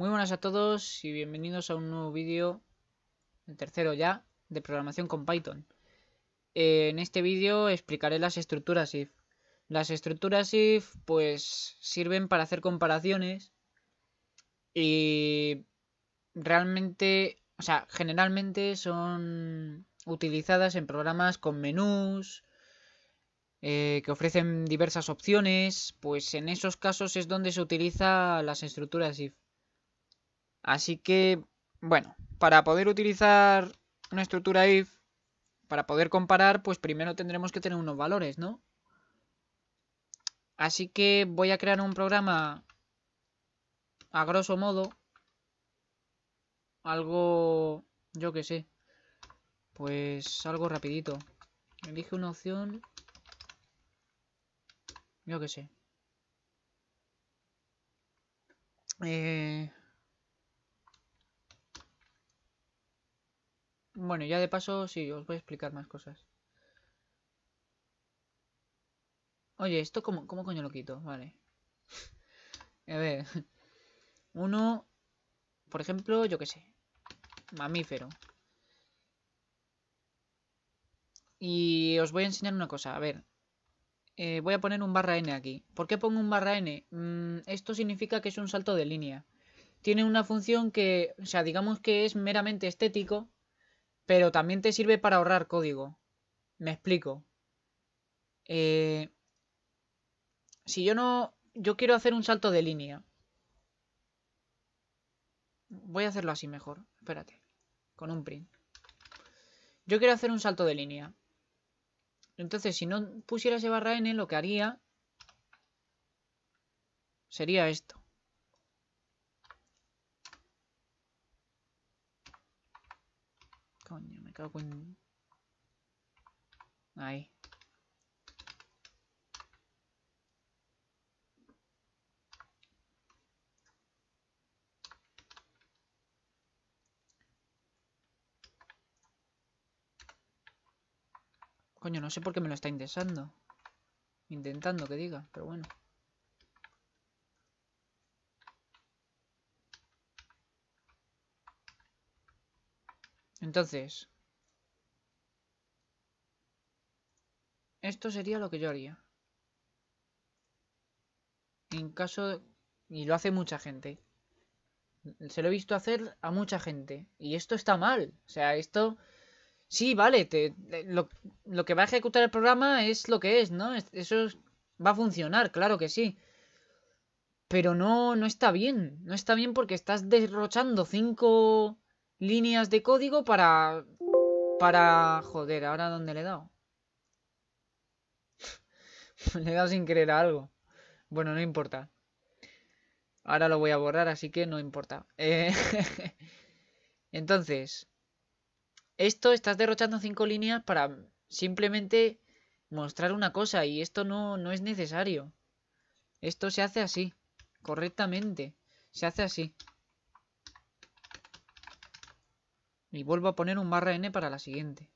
Muy buenas a todos y bienvenidos a un nuevo vídeo, el tercero ya, de programación con Python. Eh, en este vídeo explicaré las estructuras if. Las estructuras if pues sirven para hacer comparaciones y realmente, o sea, generalmente son utilizadas en programas con menús, eh, que ofrecen diversas opciones, pues en esos casos es donde se utiliza las estructuras if. Así que, bueno, para poder utilizar una estructura if, para poder comparar, pues primero tendremos que tener unos valores, ¿no? Así que voy a crear un programa a grosso modo, algo, yo qué sé, pues algo rapidito. Elige una opción, yo qué sé. Eh, Bueno, ya de paso sí, os voy a explicar más cosas. Oye, ¿esto cómo, coño lo quito? Vale. a ver. Uno, por ejemplo, yo qué sé. Mamífero. Y os voy a enseñar una cosa. A ver. Eh, voy a poner un barra n aquí. ¿Por qué pongo un barra n? Mm, esto significa que es un salto de línea. Tiene una función que, o sea, digamos que es meramente estético, pero también te sirve para ahorrar código. Me explico. Eh, si yo no... Yo quiero hacer un salto de línea. Voy a hacerlo así mejor. Espérate. Con un print. Yo quiero hacer un salto de línea. Entonces, si no pusiera ese barra n, lo que haría sería esto. Ahí. Coño, no sé por qué me lo está interesando Intentando que diga, pero bueno. Entonces, Esto sería lo que yo haría. En caso... Y lo hace mucha gente. Se lo he visto hacer a mucha gente. Y esto está mal. O sea, esto... Sí, vale, lo... que va a ejecutar el programa es lo que es, ¿no? Eso va a funcionar, claro que sí. Pero no, no está bien. No está bien porque estás derrochando cinco líneas de código para... Para... Joder, ahora dónde le he dado. Le he dado sin querer a algo. Bueno, no importa. Ahora lo voy a borrar, así que no importa. Eh, entonces, esto estás derrochando cinco líneas para simplemente mostrar una cosa y esto no, no es necesario. Esto se hace así, correctamente. Se hace así. Y vuelvo a poner un barra n para la siguiente.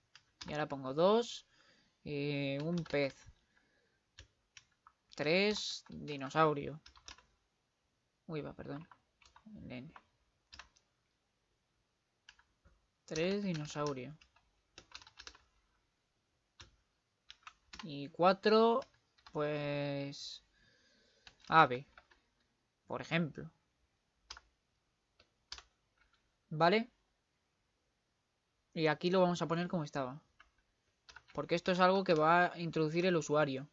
Y ahora pongo dos, Y eh, un pez. 3, dinosaurio. Uy, va, perdón. 3, dinosaurio. Y 4, pues... Ave. Por ejemplo. ¿Vale? Y aquí lo vamos a poner como estaba. Porque esto es algo que va a introducir el usuario.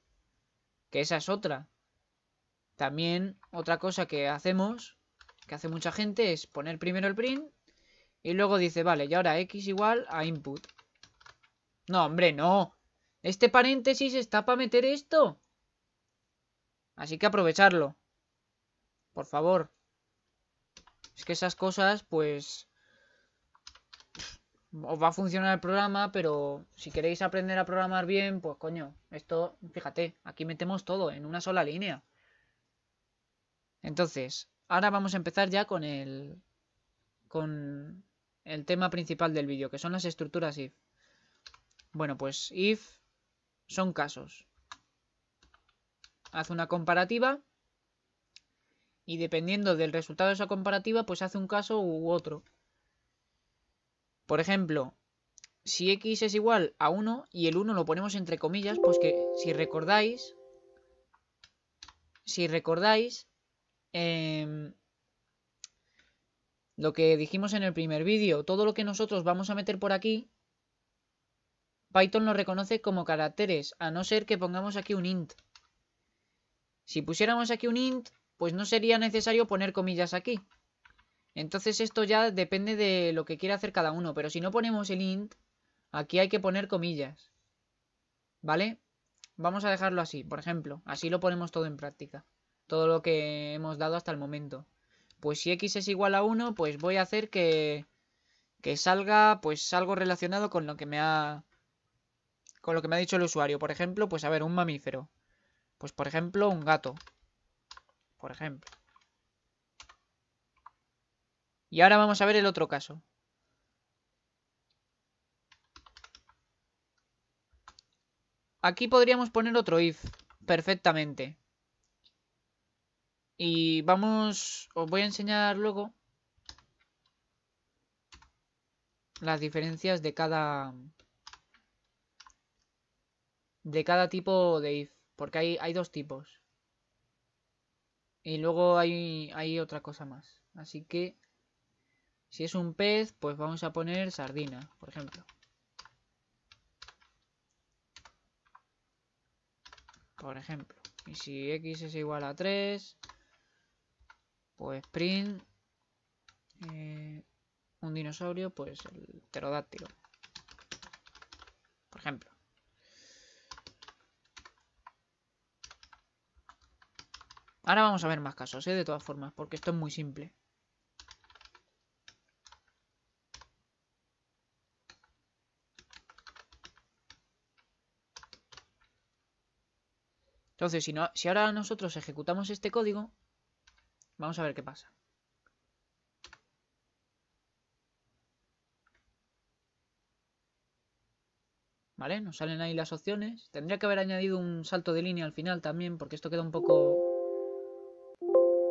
Que esa es otra. También otra cosa que hacemos, que hace mucha gente, es poner primero el print y luego dice, vale, y ahora x igual a input. No, hombre, no. Este paréntesis está para meter esto. Así que aprovecharlo. Por favor. Es que esas cosas, pues os va a funcionar el programa, pero si queréis aprender a programar bien, pues coño, esto, fíjate, aquí metemos todo en una sola línea. Entonces, ahora vamos a empezar ya con el con el tema principal del vídeo, que son las estructuras if. Bueno, pues if son casos. Hace una comparativa y dependiendo del resultado de esa comparativa, pues hace un caso u otro. Por ejemplo, si x es igual a 1 y el 1 lo ponemos entre comillas, pues que si recordáis, si recordáis, em, lo que dijimos en el primer vídeo, todo lo que nosotros vamos a meter por aquí, Python lo reconoce como caracteres, a no ser que pongamos aquí un int. Si pusiéramos aquí un int, pues no sería necesario poner comillas aquí, entonces esto ya depende de lo que quiera hacer cada uno, pero si no ponemos el int, aquí hay que poner comillas. ¿Vale? Vamos a dejarlo así, por ejemplo, así lo ponemos todo en práctica. Todo lo que hemos dado hasta el momento. Pues si x es igual a 1, pues voy a hacer que que salga pues algo relacionado con lo que me ha con lo que me ha dicho el usuario, por ejemplo, pues a ver, un mamífero. Pues por ejemplo, un gato. Por ejemplo. Y ahora vamos a ver el otro caso. Aquí podríamos poner otro if perfectamente. Y vamos, os voy a enseñar luego las diferencias de cada de cada tipo de if, porque hay, hay dos tipos. Y luego hay, hay otra cosa más. Así que si es un pez, pues vamos a poner sardina, por ejemplo. Por ejemplo. Y si x es igual a 3, pues print eh, un dinosaurio, pues el pterodáctilo. Por ejemplo. Ahora vamos a ver más casos, ¿eh? de todas formas, porque esto es muy simple. Entonces, si, ahora nosotros ejecutamos este código, vamos a ver qué pasa. ¿Vale? Nos salen ahí las opciones. Tendría que haber añadido un salto de línea al final también, porque esto queda un poco...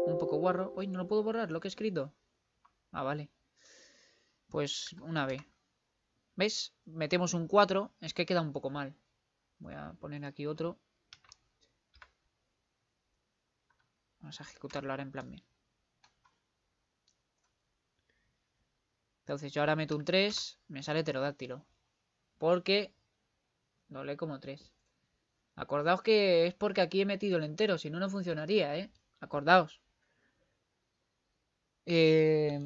Un poco guarro. Uy, no lo puedo borrar, lo que he escrito. Ah, vale. Pues una B. ¿Ves? Metemos un 4. Es que queda un poco mal. Voy a poner aquí otro. Vamos a ejecutarlo ahora en plan bien. Entonces yo ahora meto un 3, me sale heterodáctilo. Porque Doble le como 3. Acordaos que es porque aquí he metido el entero, si no, no funcionaría, ¿eh? Acordaos. Eh,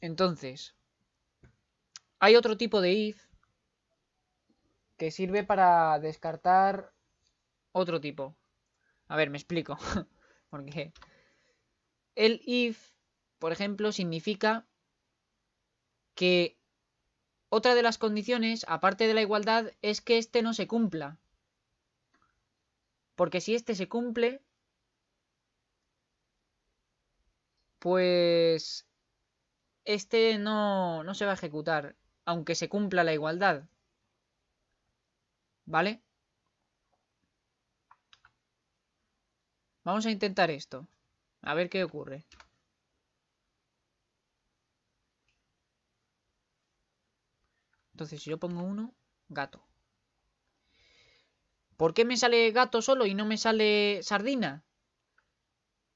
entonces, hay otro tipo de if que sirve para descartar otro tipo. A ver, me explico. Porque el if, por ejemplo, significa que otra de las condiciones, aparte de la igualdad, es que este no se cumpla. Porque si este se cumple, pues este no, no se va a ejecutar, aunque se cumpla la igualdad. ¿Vale? Vamos a intentar esto. A ver qué ocurre. Entonces, si yo pongo uno, gato. ¿Por qué me sale gato solo y no me sale sardina?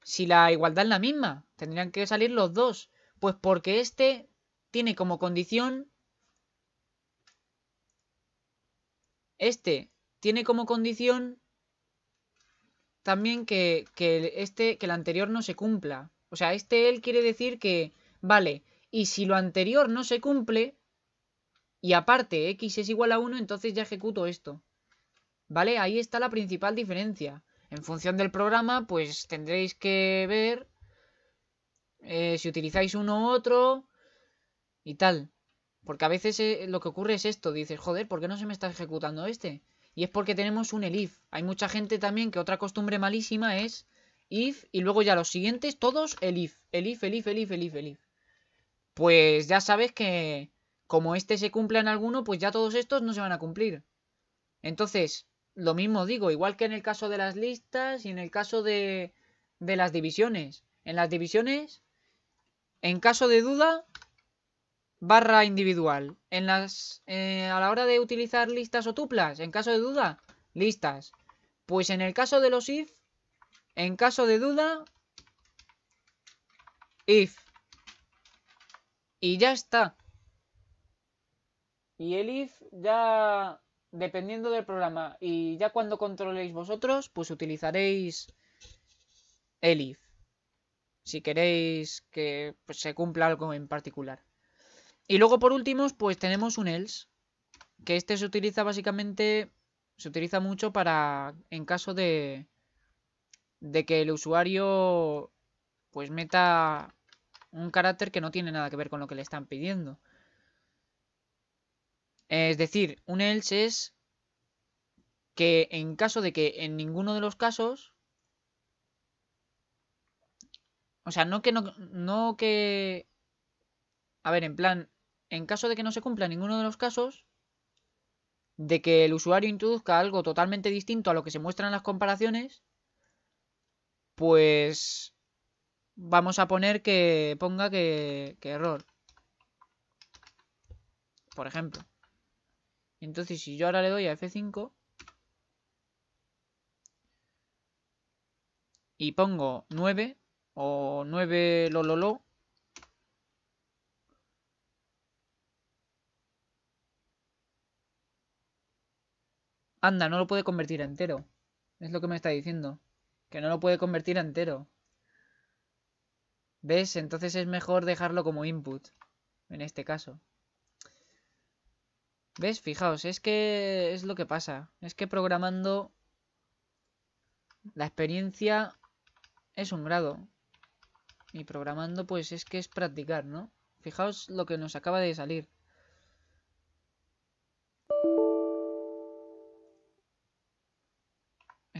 Si la igualdad es la misma, tendrían que salir los dos. Pues porque este tiene como condición Este tiene como condición también que, este, que el anterior no se cumpla. O sea, este él quiere decir que, vale, y si lo anterior no se cumple, y aparte x es igual a 1, entonces ya ejecuto esto. ¿Vale? Ahí está la principal diferencia. En función del programa, pues tendréis que ver eh, si utilizáis uno u otro y tal. Porque a veces eh, lo que ocurre es esto, dices, joder, ¿por qué no se me está ejecutando este? Y es porque tenemos un elif. Hay mucha gente también que otra costumbre malísima es if y luego ya los siguientes todos elif. Elif, elif, elif, elif, elif. Pues ya sabes que como este se cumple en alguno, pues ya todos estos no se van a cumplir. Entonces, lo mismo digo, igual que en el caso de las listas y en el caso de, de las divisiones. En las divisiones, en caso de duda, barra individual. En las, eh, a la hora de utilizar listas o tuplas, en caso de duda, listas. Pues en el caso de los if, en caso de duda, if. Y ya está. Y el if ya, dependiendo del programa, y ya cuando controléis vosotros, pues utilizaréis el if. Si queréis que pues, se cumpla algo en particular. Y luego por último, pues tenemos un else, que este se utiliza básicamente, se utiliza mucho para, en caso de, de que el usuario pues meta un carácter que no tiene nada que ver con lo que le están pidiendo. Es decir, un else es que en caso de que en ninguno de los casos o sea, no que no, no que a ver, en plan, en caso de que no se cumpla ninguno de los casos, de que el usuario introduzca algo totalmente distinto a lo que se muestra en las comparaciones, pues vamos a poner que ponga que, error. Por ejemplo. Entonces, si yo ahora le doy a F5 y pongo 9 o 9 lololó, Anda, no lo puede convertir a entero. Es lo que me está diciendo. Que no lo puede convertir entero. ¿Ves? Entonces es mejor dejarlo como input. En este caso. ¿Ves? Fijaos, es que es lo que pasa. Es que programando la experiencia es un grado. Y programando pues es que es practicar, ¿no? Fijaos lo que nos acaba de salir.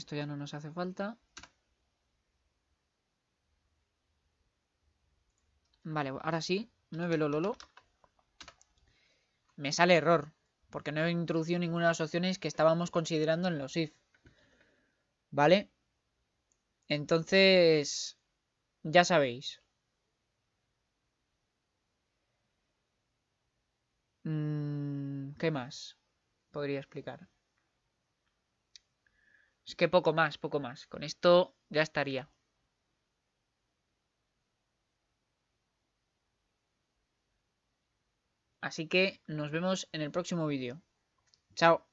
Esto ya no nos hace falta. Vale, ahora sí. 9 lololo. Me sale error. Porque no he introducido ninguna de las opciones que estábamos considerando en los if. ¿Vale? Entonces, ya sabéis. Mm, ¿Qué más podría explicar? Es que poco más, poco más. Con esto ya estaría. Así que nos vemos en el próximo vídeo. Chao.